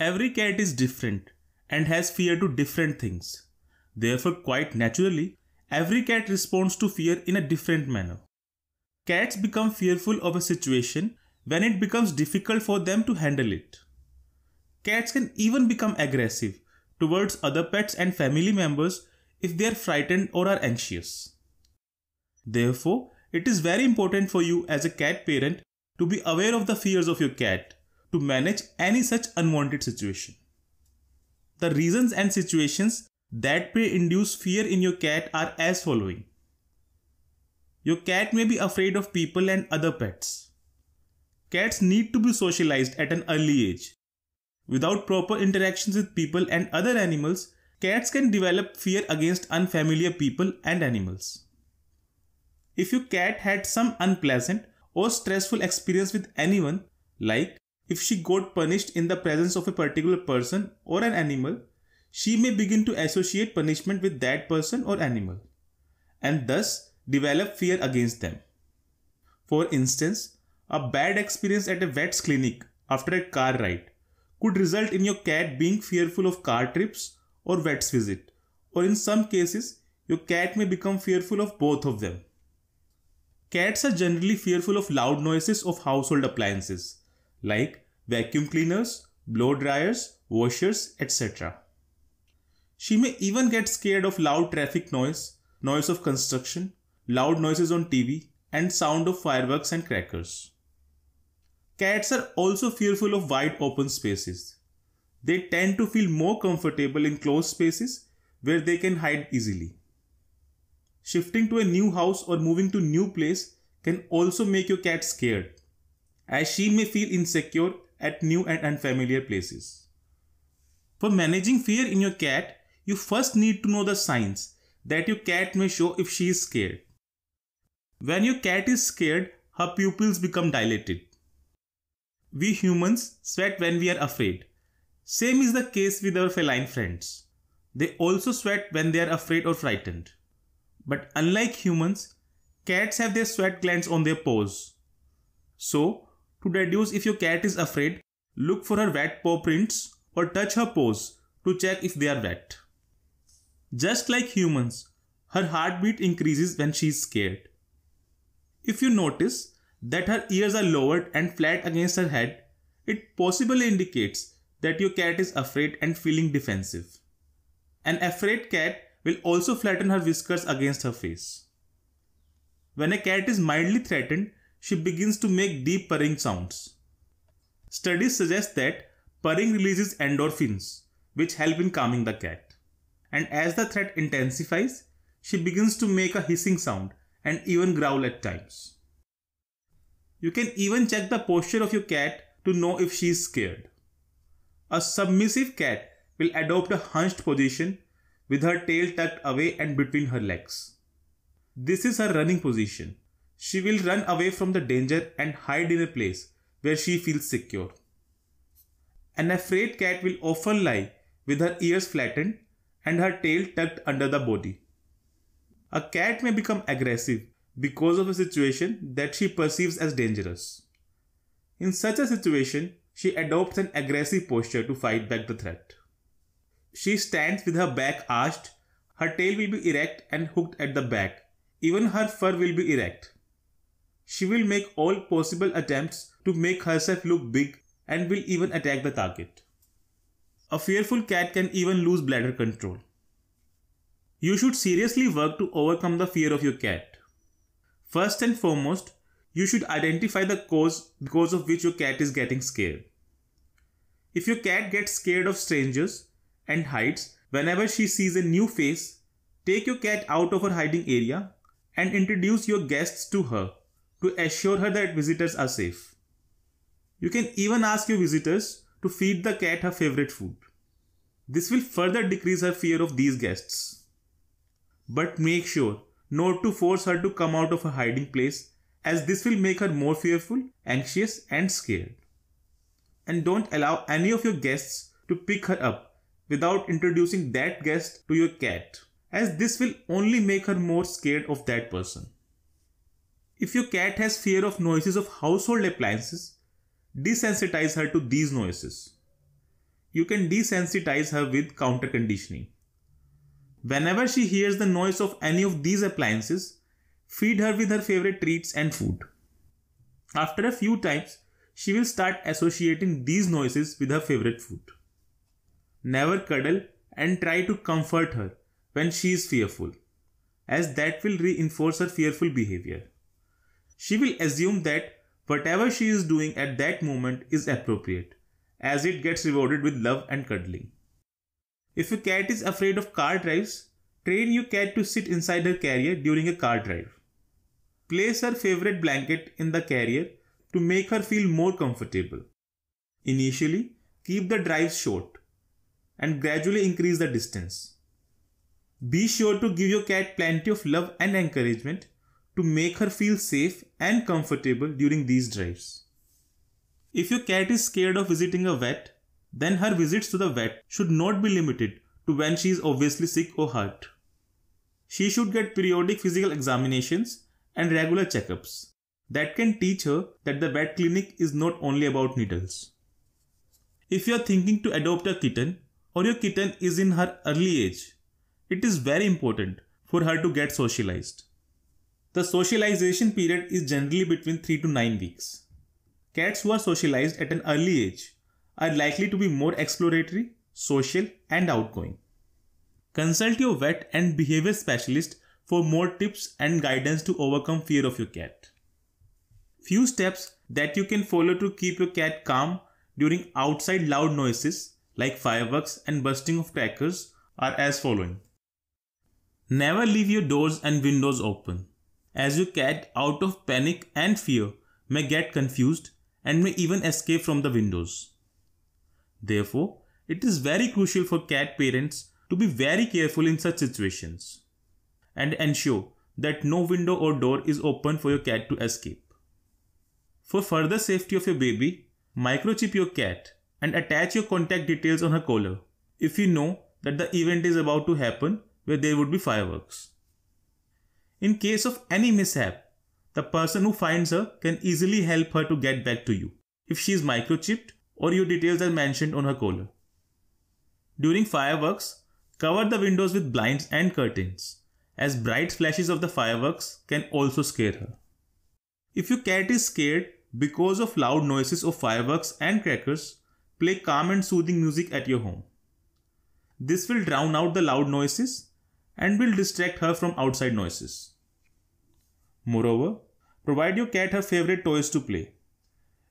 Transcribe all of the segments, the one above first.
Every cat is different and has fear to different things. Therefore, quite naturally, every cat responds to fear in a different manner. Cats become fearful of a situation when it becomes difficult for them to handle it. Cats can even become aggressive towards other pets and family members if they are frightened or are anxious. Therefore, it is very important for you as a cat parent to be aware of the fears of your cat to manage any such unwanted situation. The reasons and situations that may induce fear in your cat are as following. Your cat may be afraid of people and other pets. Cats need to be socialized at an early age. Without proper interactions with people and other animals, cats can develop fear against unfamiliar people and animals. If your cat had some unpleasant or stressful experience with anyone, like if she got punished in the presence of a particular person or an animal, she may begin to associate punishment with that person or animal, and thus develop fear against them. For instance, a bad experience at a vet's clinic after a car ride could result in your cat being fearful of car trips or vet's visit, or in some cases, your cat may become fearful of both of them. Cats are generally fearful of loud noises of household appliances, like vacuum cleaners, blow dryers, washers, etc. She may even get scared of loud traffic noise, noise of construction, loud noises on TV, and sound of fireworks and crackers. Cats are also fearful of wide open spaces. They tend to feel more comfortable in closed spaces where they can hide easily. Shifting to a new house or moving to new place can also make your cat scared as she may feel insecure at new and unfamiliar places. For managing fear in your cat, you first need to know the signs that your cat may show if she is scared. When your cat is scared, her pupils become dilated. We humans sweat when we are afraid. Same is the case with our feline friends. They also sweat when they are afraid or frightened. But unlike humans, cats have their sweat glands on their paws. So, to deduce if your cat is afraid, look for her wet paw prints or touch her paws to check if they are wet. Just like humans, her heartbeat increases when she is scared. If you notice that her ears are lowered and flat against her head, it possibly indicates that your cat is afraid and feeling defensive. An afraid cat will also flatten her whiskers against her face. When a cat is mildly threatened, she begins to make deep purring sounds. Studies suggest that purring releases endorphins, which help in calming the cat. And as the threat intensifies, she begins to make a hissing sound and even growl at times. You can even check the posture of your cat to know if she is scared. A submissive cat will adopt a hunched position with her tail tucked away and between her legs. This is her running position. She will run away from the danger and hide in a place where she feels secure. An afraid cat will often lie with her ears flattened and her tail tucked under the body. A cat may become aggressive because of a situation that she perceives as dangerous. In such a situation, she adopts an aggressive posture to fight back the threat. She stands with her back arched, her tail will be erect and hooked at the back. Even her fur will be erect. She will make all possible attempts to make herself look big and will even attack the target. A fearful cat can even lose bladder control. You should seriously work to overcome the fear of your cat. First and foremost, you should identify the cause because of which your cat is getting scared. If your cat gets scared of strangers and hides whenever she sees a new face, take your cat out of her hiding area and introduce your guests to her to assure her that visitors are safe. You can even ask your visitors to feed the cat her favorite food. This will further decrease her fear of these guests. But make sure not to force her to come out of her hiding place as this will make her more fearful, anxious and scared. And don't allow any of your guests to pick her up without introducing that guest to your cat as this will only make her more scared of that person. If your cat has fear of noises of household appliances, desensitize her to these noises. You can desensitize her with counter conditioning. Whenever she hears the noise of any of these appliances, feed her with her favorite treats and food. After a few times, she will start associating these noises with her favorite food. Never cuddle and try to comfort her when she is fearful, as that will reinforce her fearful behavior she will assume that whatever she is doing at that moment is appropriate, as it gets rewarded with love and cuddling. If your cat is afraid of car drives, train your cat to sit inside her carrier during a car drive. Place her favorite blanket in the carrier to make her feel more comfortable. Initially, keep the drives short and gradually increase the distance. Be sure to give your cat plenty of love and encouragement to make her feel safe and comfortable during these drives. If your cat is scared of visiting a vet, then her visits to the vet should not be limited to when she is obviously sick or hurt. She should get periodic physical examinations and regular checkups. That can teach her that the vet clinic is not only about needles. If you are thinking to adopt a kitten or your kitten is in her early age, it is very important for her to get socialized. The socialization period is generally between 3 to 9 weeks. Cats who are socialized at an early age are likely to be more exploratory, social, and outgoing. Consult your vet and behavior specialist for more tips and guidance to overcome fear of your cat. Few steps that you can follow to keep your cat calm during outside loud noises like fireworks and bursting of crackers are as following. Never leave your doors and windows open as you cat, out of panic and fear may get confused and may even escape from the windows. Therefore, it is very crucial for cat parents to be very careful in such situations and ensure that no window or door is open for your cat to escape. For further safety of your baby, microchip your cat and attach your contact details on her collar if you know that the event is about to happen where there would be fireworks. In case of any mishap, the person who finds her can easily help her to get back to you if she is microchipped or your details are mentioned on her collar. During fireworks, cover the windows with blinds and curtains as bright flashes of the fireworks can also scare her. If your cat is scared because of loud noises of fireworks and crackers, play calm and soothing music at your home. This will drown out the loud noises and will distract her from outside noises. Moreover, provide your cat her favorite toys to play.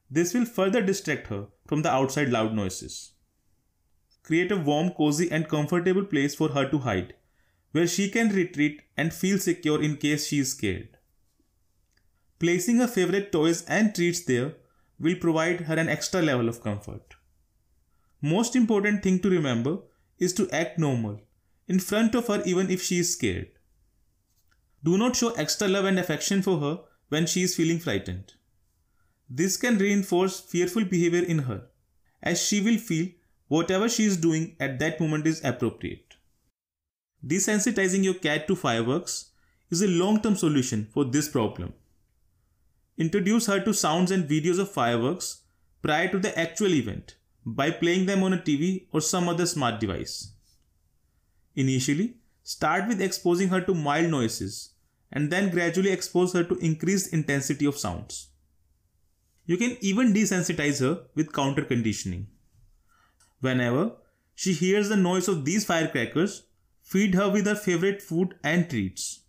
This will further distract her from the outside loud noises. Create a warm, cozy, and comfortable place for her to hide, where she can retreat and feel secure in case she is scared. Placing her favorite toys and treats there will provide her an extra level of comfort. Most important thing to remember is to act normal in front of her even if she is scared. Do not show extra love and affection for her when she is feeling frightened. This can reinforce fearful behavior in her, as she will feel whatever she is doing at that moment is appropriate. Desensitizing your cat to fireworks is a long term solution for this problem. Introduce her to sounds and videos of fireworks prior to the actual event by playing them on a TV or some other smart device. Initially, start with exposing her to mild noises and then gradually expose her to increased intensity of sounds. You can even desensitize her with counter conditioning. Whenever she hears the noise of these firecrackers, feed her with her favorite food and treats.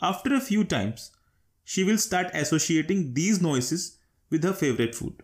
After a few times, she will start associating these noises with her favorite food.